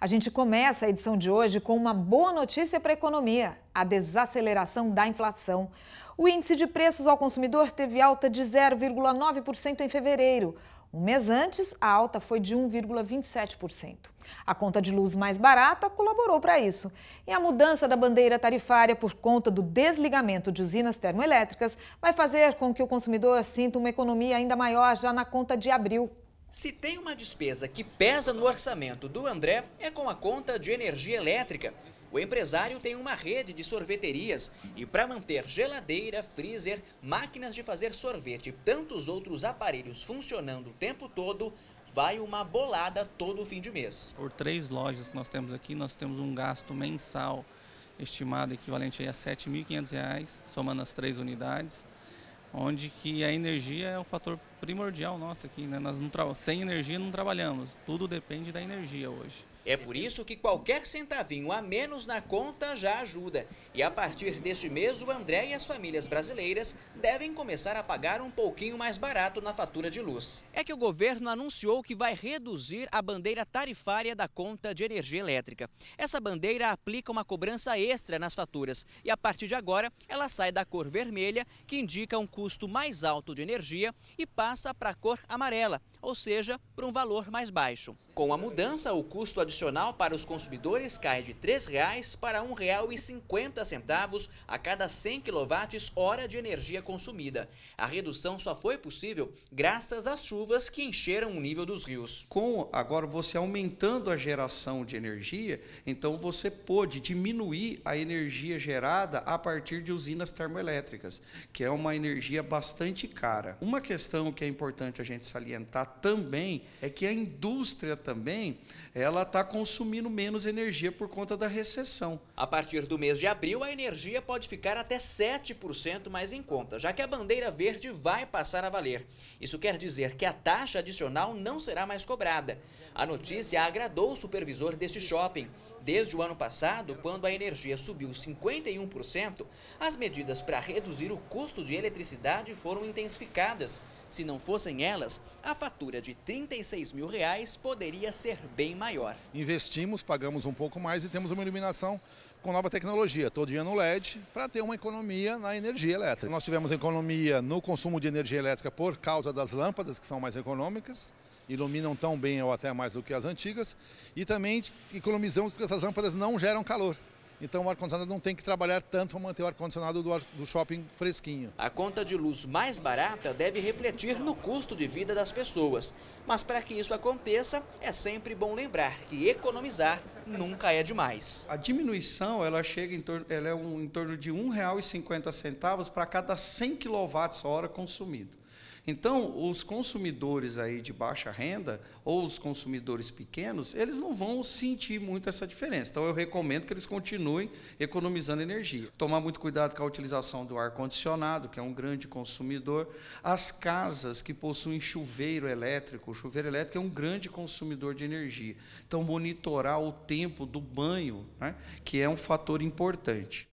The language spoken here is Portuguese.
A gente começa a edição de hoje com uma boa notícia para a economia: a desaceleração da inflação. O índice de preços ao consumidor teve alta de 0,9% em fevereiro. Um mês antes, a alta foi de 1,27%. A conta de luz mais barata colaborou para isso. E a mudança da bandeira tarifária por conta do desligamento de usinas termoelétricas vai fazer com que o consumidor sinta uma economia ainda maior já na conta de abril. Se tem uma despesa que pesa no orçamento do André, é com a conta de energia elétrica. O empresário tem uma rede de sorveterias e para manter geladeira, freezer, máquinas de fazer sorvete e tantos outros aparelhos funcionando o tempo todo, vai uma bolada todo fim de mês. Por três lojas que nós temos aqui, nós temos um gasto mensal estimado equivalente a R$ 7.500, somando as três unidades onde que a energia é um fator primordial nosso aqui, né? Nós não sem energia não trabalhamos, tudo depende da energia hoje. É por isso que qualquer centavinho a menos na conta já ajuda. E a partir deste mês, o André e as famílias brasileiras devem começar a pagar um pouquinho mais barato na fatura de luz. É que o governo anunciou que vai reduzir a bandeira tarifária da conta de energia elétrica. Essa bandeira aplica uma cobrança extra nas faturas e a partir de agora ela sai da cor vermelha, que indica um custo mais alto de energia, e passa para a cor amarela, ou seja, para um valor mais baixo. Com a mudança, o custo adicional adicional para os consumidores cai de R$ 3,00 para R$ 1,50 a cada 100 kWh de energia consumida. A redução só foi possível graças às chuvas que encheram o nível dos rios. Com agora você aumentando a geração de energia, então você pôde diminuir a energia gerada a partir de usinas termoelétricas, que é uma energia bastante cara. Uma questão que é importante a gente salientar também é que a indústria também ela está consumindo menos energia por conta da recessão. A partir do mês de abril, a energia pode ficar até 7% mais em conta, já que a bandeira verde vai passar a valer. Isso quer dizer que a taxa adicional não será mais cobrada. A notícia agradou o supervisor deste shopping. Desde o ano passado, quando a energia subiu 51%, as medidas para reduzir o custo de eletricidade foram intensificadas. Se não fossem elas, a fatura de 36 mil reais poderia ser bem maior. Investimos, pagamos um pouco mais e temos uma iluminação com nova tecnologia, todo dia no LED, para ter uma economia na energia elétrica. Nós tivemos economia no consumo de energia elétrica por causa das lâmpadas, que são mais econômicas, iluminam tão bem ou até mais do que as antigas, e também economizamos porque essas lâmpadas não geram calor. Então o ar-condicionado não tem que trabalhar tanto para manter o ar-condicionado do, ar, do shopping fresquinho. A conta de luz mais barata deve refletir no custo de vida das pessoas. Mas para que isso aconteça, é sempre bom lembrar que economizar nunca é demais. A diminuição ela chega em torno, ela é um, em torno de R$ 1,50 para cada 100 kWh consumido. Então, os consumidores aí de baixa renda ou os consumidores pequenos, eles não vão sentir muito essa diferença. Então, eu recomendo que eles continuem economizando energia. Tomar muito cuidado com a utilização do ar-condicionado, que é um grande consumidor. As casas que possuem chuveiro elétrico, o chuveiro elétrico é um grande consumidor de energia. Então, monitorar o tempo do banho, né, que é um fator importante.